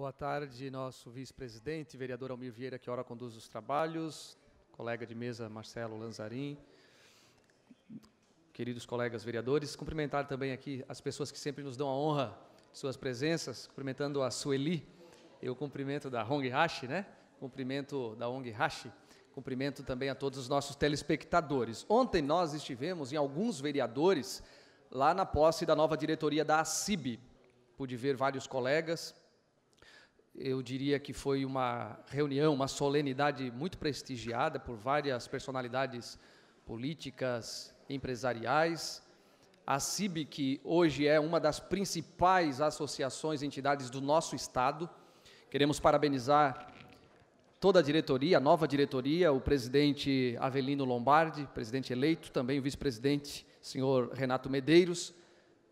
Boa tarde, nosso vice-presidente, vereador Almir Vieira, que é ora conduz os trabalhos, colega de mesa Marcelo Lanzarin, queridos colegas vereadores. Cumprimentar também aqui as pessoas que sempre nos dão a honra de suas presenças, cumprimentando a Sueli, eu cumprimento da Hong Hashi, né? Cumprimento da Hong Hashi, cumprimento também a todos os nossos telespectadores. Ontem nós estivemos em alguns vereadores lá na posse da nova diretoria da ACIB. Pude ver vários colegas, eu diria que foi uma reunião, uma solenidade muito prestigiada por várias personalidades políticas, empresariais. A CIB, que hoje é uma das principais associações e entidades do nosso Estado, queremos parabenizar toda a diretoria, a nova diretoria, o presidente Avelino Lombardi, presidente eleito, também o vice-presidente, senhor Renato Medeiros,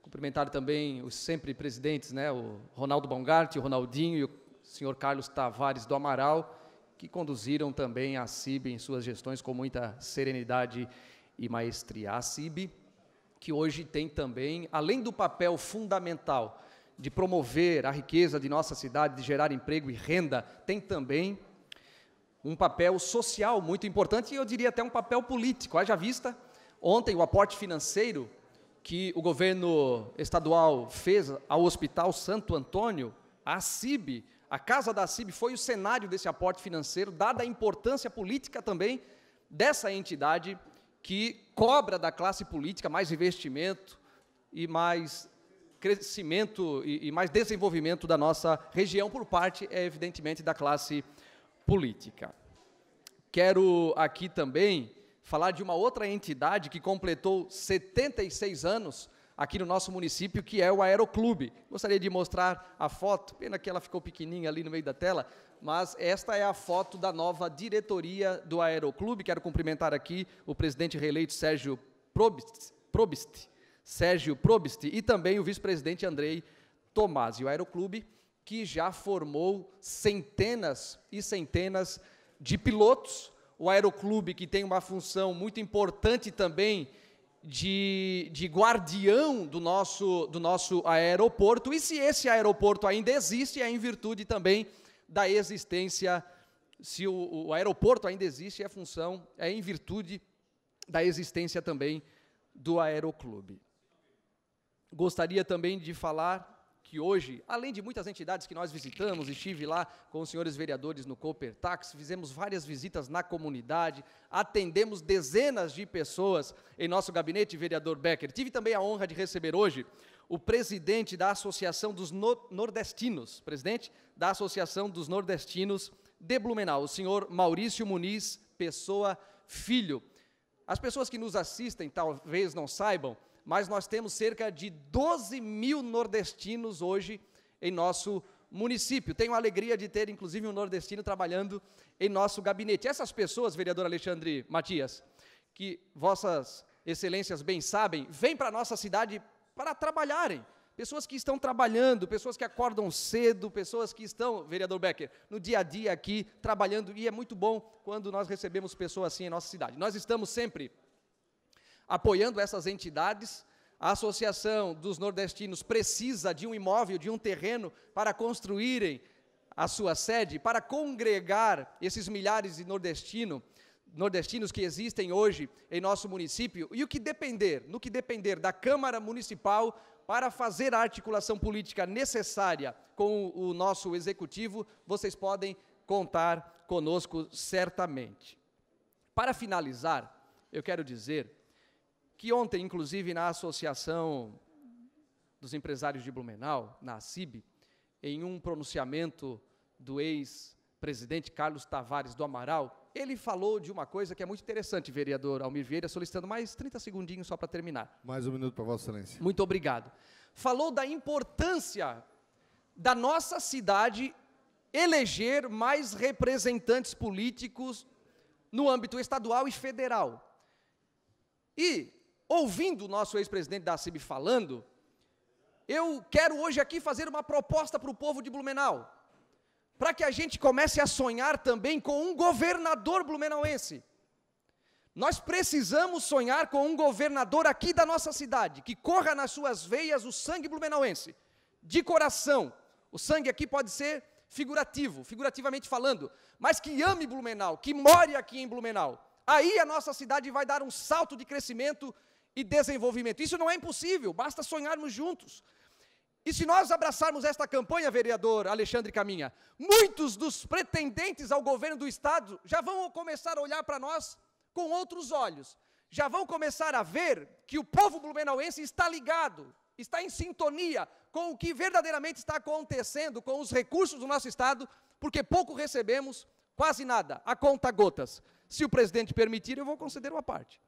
cumprimentar também os sempre presidentes, né, o Ronaldo Bongart, o Ronaldinho e o senhor Carlos Tavares do Amaral, que conduziram também a CIB em suas gestões com muita serenidade e maestria. A CIB, que hoje tem também, além do papel fundamental de promover a riqueza de nossa cidade, de gerar emprego e renda, tem também um papel social muito importante e eu diria até um papel político. Haja vista, ontem o aporte financeiro que o governo estadual fez ao Hospital Santo Antônio, a CIB, a casa da CIB foi o cenário desse aporte financeiro, dada a importância política também dessa entidade que cobra da classe política mais investimento e mais crescimento e, e mais desenvolvimento da nossa região por parte, é, evidentemente, da classe política. Quero aqui também falar de uma outra entidade que completou 76 anos aqui no nosso município, que é o Aeroclube. Gostaria de mostrar a foto, pena que ela ficou pequenininha ali no meio da tela, mas esta é a foto da nova diretoria do Aeroclube. Quero cumprimentar aqui o presidente reeleito Sérgio Probst, Probst Sérgio Probst e também o vice-presidente Andrei Tomás. E o Aeroclube que já formou centenas e centenas de pilotos. O Aeroclube que tem uma função muito importante também de, de guardião do nosso, do nosso aeroporto, e se esse aeroporto ainda existe, é em virtude também da existência, se o, o aeroporto ainda existe, é função, é em virtude da existência também do aeroclube. Gostaria também de falar que hoje, além de muitas entidades que nós visitamos, estive lá com os senhores vereadores no Cooper Tax, fizemos várias visitas na comunidade, atendemos dezenas de pessoas em nosso gabinete, vereador Becker. Tive também a honra de receber hoje o presidente da Associação dos Nordestinos, presidente da Associação dos Nordestinos de Blumenau, o senhor Maurício Muniz Pessoa Filho. As pessoas que nos assistem talvez não saibam, mas nós temos cerca de 12 mil nordestinos hoje em nosso município. Tenho a alegria de ter, inclusive, um nordestino trabalhando em nosso gabinete. Essas pessoas, vereador Alexandre Matias, que vossas excelências bem sabem, vêm para a nossa cidade para trabalharem. Pessoas que estão trabalhando, pessoas que acordam cedo, pessoas que estão, vereador Becker, no dia a dia aqui trabalhando, e é muito bom quando nós recebemos pessoas assim em nossa cidade. Nós estamos sempre apoiando essas entidades. A Associação dos Nordestinos precisa de um imóvel, de um terreno para construírem a sua sede, para congregar esses milhares de nordestino, nordestinos que existem hoje em nosso município. E o que depender, no que depender da Câmara Municipal para fazer a articulação política necessária com o nosso executivo, vocês podem contar conosco certamente. Para finalizar, eu quero dizer que ontem, inclusive, na Associação dos Empresários de Blumenau, na ACIB, em um pronunciamento do ex-presidente Carlos Tavares do Amaral, ele falou de uma coisa que é muito interessante, vereador Almir Vieira, solicitando mais 30 segundinhos só para terminar. Mais um minuto para Vossa Excelência. Muito obrigado. Falou da importância da nossa cidade eleger mais representantes políticos no âmbito estadual e federal. E ouvindo o nosso ex-presidente da CIB falando, eu quero hoje aqui fazer uma proposta para o povo de Blumenau, para que a gente comece a sonhar também com um governador blumenauense. Nós precisamos sonhar com um governador aqui da nossa cidade, que corra nas suas veias o sangue blumenauense, de coração. O sangue aqui pode ser figurativo, figurativamente falando, mas que ame Blumenau, que more aqui em Blumenau. Aí a nossa cidade vai dar um salto de crescimento e desenvolvimento. Isso não é impossível, basta sonharmos juntos. E se nós abraçarmos esta campanha, vereador Alexandre Caminha, muitos dos pretendentes ao governo do Estado já vão começar a olhar para nós com outros olhos. Já vão começar a ver que o povo blumenauense está ligado, está em sintonia com o que verdadeiramente está acontecendo com os recursos do nosso Estado, porque pouco recebemos, quase nada, a conta gotas. Se o presidente permitir, eu vou conceder uma parte.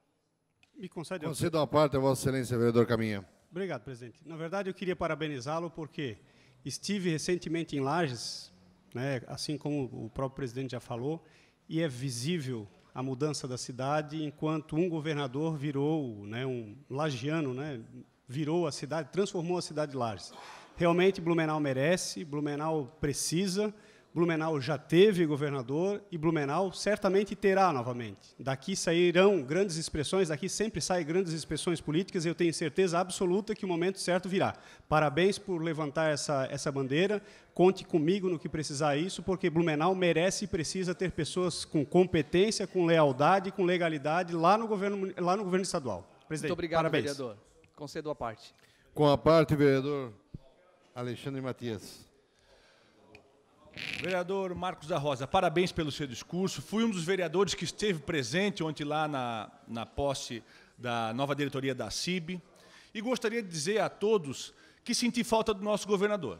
Me concede. Concedo a parte a Vossa Excelência, vereador Caminha. Obrigado, presidente. Na verdade, eu queria parabenizá-lo porque estive recentemente em Lages, né, assim como o próprio presidente já falou, e é visível a mudança da cidade enquanto um governador virou, né, um lagiano, né, virou a cidade, transformou a cidade de Lages. Realmente Blumenau merece, Blumenau precisa, Blumenau já teve governador e Blumenau certamente terá novamente. Daqui sairão grandes expressões, daqui sempre saem grandes expressões políticas e eu tenho certeza absoluta que o momento certo virá. Parabéns por levantar essa, essa bandeira, conte comigo no que precisar isso, porque Blumenau merece e precisa ter pessoas com competência, com lealdade, com legalidade lá no governo, lá no governo estadual. Presidente, Muito obrigado, parabéns. vereador. Concedo a parte. Com a parte, vereador Alexandre Matias. Vereador Marcos da Rosa, parabéns pelo seu discurso. Fui um dos vereadores que esteve presente ontem lá na, na posse da nova diretoria da CIB. E gostaria de dizer a todos que senti falta do nosso governador.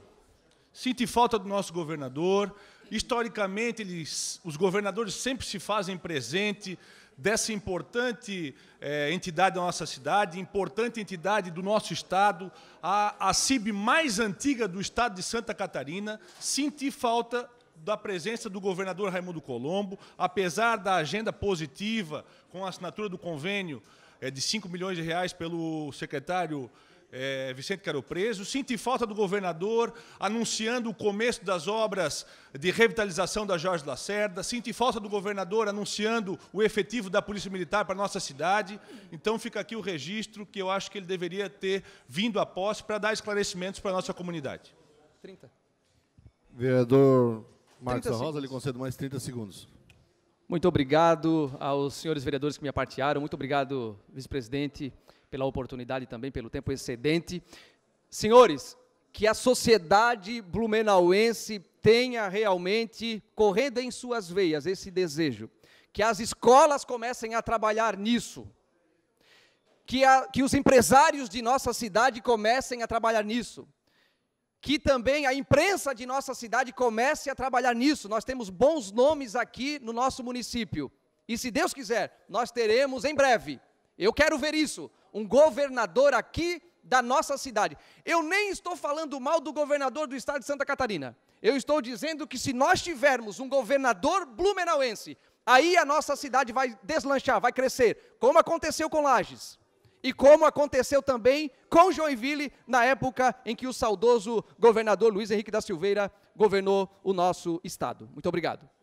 Senti falta do nosso governador. Historicamente, eles, os governadores sempre se fazem presente dessa importante é, entidade da nossa cidade, importante entidade do nosso estado, a, a CIB mais antiga do estado de Santa Catarina, senti falta da presença do governador Raimundo Colombo, apesar da agenda positiva com a assinatura do convênio é, de 5 milhões de reais pelo secretário é, Vicente Caropreso, senti falta do governador anunciando o começo das obras de revitalização da Jorge Lacerda, senti falta do governador anunciando o efetivo da Polícia Militar para a nossa cidade. Então fica aqui o registro que eu acho que ele deveria ter vindo a posse para dar esclarecimentos para a nossa comunidade. 30. Vereador Marcos Rosa, lhe concedo mais 30 segundos. Muito obrigado aos senhores vereadores que me apartearam, muito obrigado, vice-presidente pela oportunidade também, pelo tempo excedente. Senhores, que a sociedade blumenauense tenha realmente correndo em suas veias esse desejo, que as escolas comecem a trabalhar nisso, que, a, que os empresários de nossa cidade comecem a trabalhar nisso, que também a imprensa de nossa cidade comece a trabalhar nisso. Nós temos bons nomes aqui no nosso município. E se Deus quiser, nós teremos em breve. Eu quero ver isso um governador aqui da nossa cidade. Eu nem estou falando mal do governador do estado de Santa Catarina. Eu estou dizendo que se nós tivermos um governador blumenauense, aí a nossa cidade vai deslanchar, vai crescer, como aconteceu com Lages. E como aconteceu também com Joinville, na época em que o saudoso governador Luiz Henrique da Silveira governou o nosso estado. Muito obrigado.